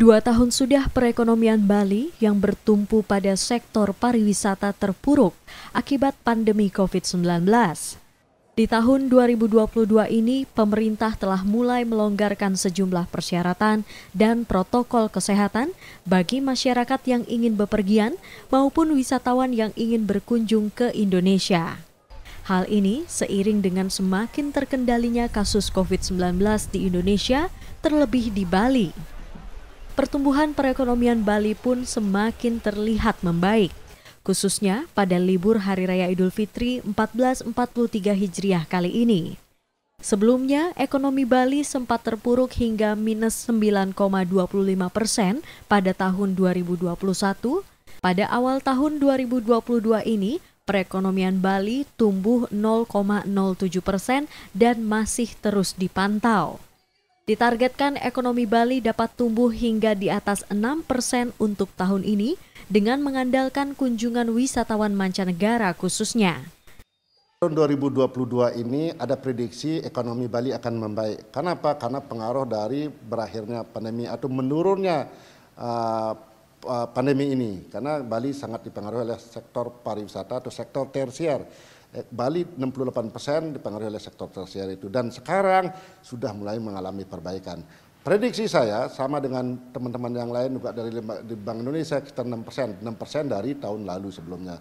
Dua tahun sudah perekonomian Bali yang bertumpu pada sektor pariwisata terpuruk akibat pandemi COVID-19. Di tahun 2022 ini, pemerintah telah mulai melonggarkan sejumlah persyaratan dan protokol kesehatan bagi masyarakat yang ingin bepergian maupun wisatawan yang ingin berkunjung ke Indonesia. Hal ini seiring dengan semakin terkendalinya kasus COVID-19 di Indonesia, terlebih di Bali pertumbuhan perekonomian Bali pun semakin terlihat membaik. Khususnya pada libur Hari Raya Idul Fitri 1443 Hijriah kali ini. Sebelumnya, ekonomi Bali sempat terpuruk hingga minus 9,25 persen pada tahun 2021. Pada awal tahun 2022 ini, perekonomian Bali tumbuh 0,07 persen dan masih terus dipantau. Ditargetkan ekonomi Bali dapat tumbuh hingga di atas 6% persen untuk tahun ini dengan mengandalkan kunjungan wisatawan mancanegara khususnya. Tahun 2022 ini ada prediksi ekonomi Bali akan membaik. Kenapa? Karena pengaruh dari berakhirnya pandemi atau menurunnya uh, pandemi ini. Karena Bali sangat dipengaruhi oleh sektor pariwisata atau sektor tersier Eh, Bali 68 persen dipengaruhi oleh sektor tersier itu dan sekarang sudah mulai mengalami perbaikan. Prediksi saya sama dengan teman-teman yang lain juga dari Bank Indonesia sekitar 6 persen, 6 persen dari tahun lalu sebelumnya.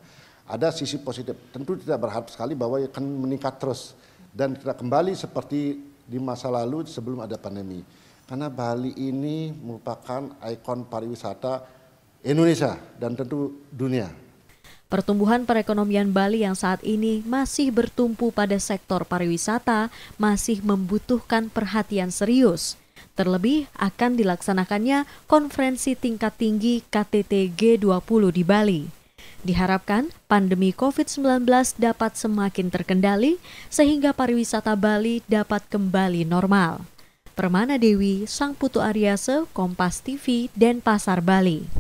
Ada sisi positif, tentu tidak berharap sekali bahwa akan meningkat terus dan tidak kembali seperti di masa lalu sebelum ada pandemi. Karena Bali ini merupakan ikon pariwisata Indonesia dan tentu dunia. Pertumbuhan perekonomian Bali yang saat ini masih bertumpu pada sektor pariwisata masih membutuhkan perhatian serius. Terlebih akan dilaksanakannya konferensi tingkat tinggi KTT G20 di Bali. Diharapkan pandemi COVID-19 dapat semakin terkendali sehingga pariwisata Bali dapat kembali normal. Permana Dewi, Sang Putu Ariase, Kompas TV, dan Pasar Bali.